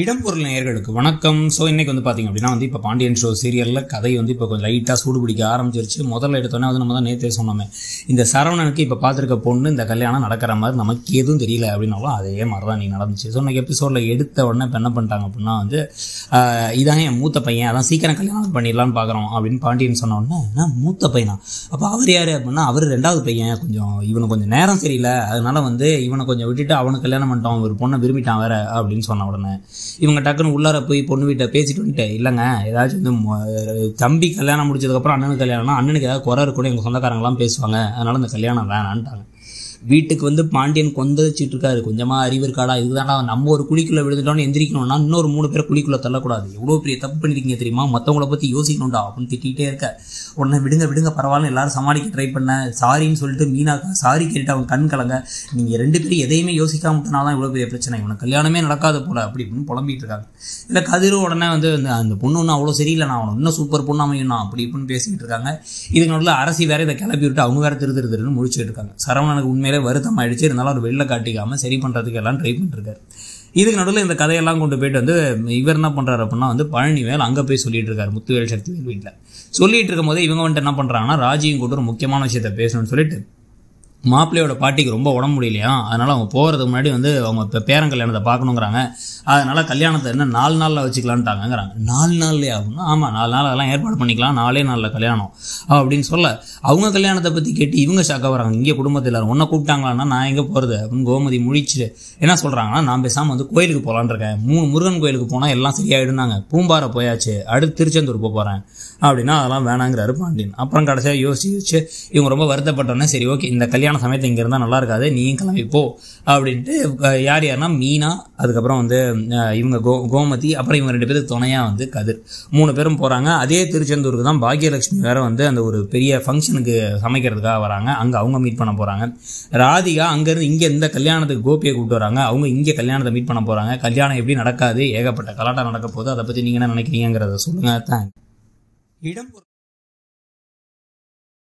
இடம்பொருள் நேயர்களுக்கு வணக்கம் ஸோ இன்றைக்கி வந்து பார்த்திங்க அப்படின்னா வந்து இப்போ பாண்டியன் ஷோ சீரியலில் கதை வந்து இப்போ கொஞ்சம் லைட்டாக சூடு பிடிக்க ஆரம்பிச்சிருச்சு முதல்ல எடுத்தோன்னே வந்து நம்ம தான் நேற்று சொன்னோமே இந்த சரவணனுக்கு இப்போ பார்த்துருக்க பொண்ணு இந்த கல்யாணம் நடக்கிற மாதிரி நமக்கு எதுவும் தெரியல அப்படின்னாலும் அதே மாதிரி தான் நீங்கள் நடந்துச்சு ஸோ இன்றைக்கி எபிசோடில் எடுத்த உடனே இப்போ என்ன பண்ணிட்டாங்க அப்படின்னா வந்து இதான் என் மூத்த பையன் அதான் சீக்கிரம் கல்யாணம் பண்ணிடலான்னு பார்க்குறோம் அப்படின்னு பாண்டியன் சொன்ன உடனே மூத்த பையனா அப்போ அவர் யார் அப்படின்னா அவர் ரெண்டாவது பையன் கொஞ்சம் இவனுக்கு கொஞ்சம் நேரம் சரியில்லை அதனால் வந்து இவனை கொஞ்சம் விட்டுட்டு அவனுக்கு கல்யாணம் பண்ணிட்டான் ஒரு பொண்ணை விரும்பிட்டான் வேற அப்படின்னு சொன்ன உடனே இவங்க டக்குன்னு உள்ளார போய் பொண்ணு வீட்டை பேசிட்டு வந்துட்டு இல்லைங்க ஏதாச்சும் வந்து தம்பி கல்யாணம் முடிச்சதுக்கப்புறம் அண்ணனுக்கு கல்யாணம்னா அண்ணனுக்கு ஏதாவது குறை இருக்கணும் எங்கள் சொந்தக்காரங்களாம் பேசுவாங்க அதனால் இந்த கல்யாணம் வேணான்ட்டாங்க வீட்டுக்கு வந்து பாண்டியன் கொந்தளிச்சிட்டு இருக்காரு கொஞ்சமா அறிவு இருக்காடா இதுதான்டா நம்ம ஒரு குழிக்குள்ள விழுந்துட்டோம்னு எந்திரிக்கணும்னா இன்னொரு மூணு பேரை குழிக்குள்ள தள்ளக்கூடாது எவ்வளோ பெரிய தப்பு பண்ணிருக்கீங்க தெரியுமா மற்றவங்கள பத்தி யோசிக்கணும்டா அப்படின்னு திட்டிகிட்டே இருக்க உடனே விடுங்க விடுங்க பரவாயில்ல எல்லாரும் சமாளிக்க ட்ரை பண்ண சாரின்னு சொல்லிட்டு மீனா சாரி கேட்டு அவன் கண் கலங்க நீங்க ரெண்டு பேரும் எதையுமே யோசிக்காம தான் இவ்வளோ பெரிய பிரச்சனை உனக்கு கல்யாணமே நடக்காத போல அப்படி இப்படின்னு புலம்பிட்டு இருக்காங்க இல்லை கதிர உடனே வந்து அந்த பொண்ணு ஒன்றும் அவ்வளோ சரியில்லை நான் அவனை இன்னும் சூப்பர் பொண்ணு அமையும் நான் அப்படி இப்படின்னு பேசிக்கிட்டு இருக்காங்க இதுக்கு நல்ல அரசி வேற இதை கிளப்பி விட்டு அவங்க வேற திரு முடிச்சுட்டு இருக்காங்க சரவணனுக்கு உண்மை உண்மையிலே வருத்தம் ஆயிடுச்சு இருந்தாலும் அவர் வெளில காட்டிக்காமல் சரி பண்ணுறதுக்கு எல்லாம் ட்ரை பண்ணிருக்காரு இதுக்கு நடுவில் இந்த கதையெல்லாம் கொண்டு போயிட்டு வந்து இவர் என்ன பண்ணுறாரு அப்படின்னா வந்து பழனிவேல் அங்கே போய் சொல்லிட்டு இருக்காரு முத்துவேல் சக்திவேல் வீட்டில் சொல்லிட்டு இருக்கும் போது இவங்க வந்துட்டு என்ன பண்ணுறாங்கன்னா ராஜியும் கூட ஒரு முக்கியமான விஷயத்த பேசணும்னு சொல்லிட்டு மாப்பிள்ளையோட பாட்டிக்கு ரொம்ப உடம்பு முடியலையா அதனால் அவங்க போகிறதுக்கு முன்னாடி வந்து அவங்க இப்போ பேரன் கல்யாணத்தை பார்க்கணுங்கிறாங்க அதனால் கல்யாணத்தை என்ன நாலு நாளில் வச்சுக்கலான்ட்டாங்கிறாங்க நாலு நாள்லேயே ஆகும்னா ஆமாம் நாலு நாள் அதெல்லாம் ஏற்பாடு பண்ணிக்கலாம் நாலே நாளில் கல்யாணம் அப்படின்னு சொல்ல அவங்க கல்யாணத்தை பற்றி கேட்டு இவங்க ஷாக்காக வராங்க இங்கே குடும்பத்தில் எல்லாரும் ஒன்றை கூப்பிட்டாங்களான்னா நான் எங்கே போகிறது அப்படின்னு கோமதி முடிச்சு என்ன சொல்கிறாங்கன்னா நான் பேசாமல் வந்து கோயிலுக்கு போகலான்ருக்கேன் இருக்கேன் மூணு முருகன் கோயிலுக்கு போனால் எல்லாம் சரியாயிடுனாங்க பூம்பாறை போயாச்சு அடுத்து திருச்செந்தூர் போக போகிறேன் அப்படின்னா அதெல்லாம் வேணாங்கிறாரு பாண்டியன் அப்புறம் கடைசியாக யோசிச்சு இவங்க ரொம்ப வருத்தப்பட்டோன்னே சரி ஓகே இந்த கல்யாணம் சரியான சமயத்தை இங்கே இருந்தால் நல்லா இருக்காது நீயும் கிளம்பிப்போ அப்படின்ட்டு யார் யாருன்னா மீனா அதுக்கப்புறம் வந்து இவங்க கோ கோமதி அப்புறம் இவங்க ரெண்டு பேரும் துணையாக வந்து கதிர் மூணு பேரும் போகிறாங்க அதே திருச்செந்தூருக்கு தான் பாக்யலட்சுமி வேறு வந்து அந்த ஒரு பெரிய ஃபங்க்ஷனுக்கு சமைக்கிறதுக்காக வராங்க அங்கே அவங்க மீட் பண்ண போகிறாங்க ராதிகா அங்கேருந்து இங்கே இந்த கல்யாணத்துக்கு கோபியை கூப்பிட்டு வராங்க அவங்க இங்கே கல்யாணத்தை மீட் பண்ண போகிறாங்க கல்யாணம் எப்படி நடக்காது ஏகப்பட்ட கலாட்டம் நடக்க போகுது அதை பற்றி நீங்கள் என்ன நினைக்கிறீங்கிறத சொல்லுங்கள் தேங்க் இடம்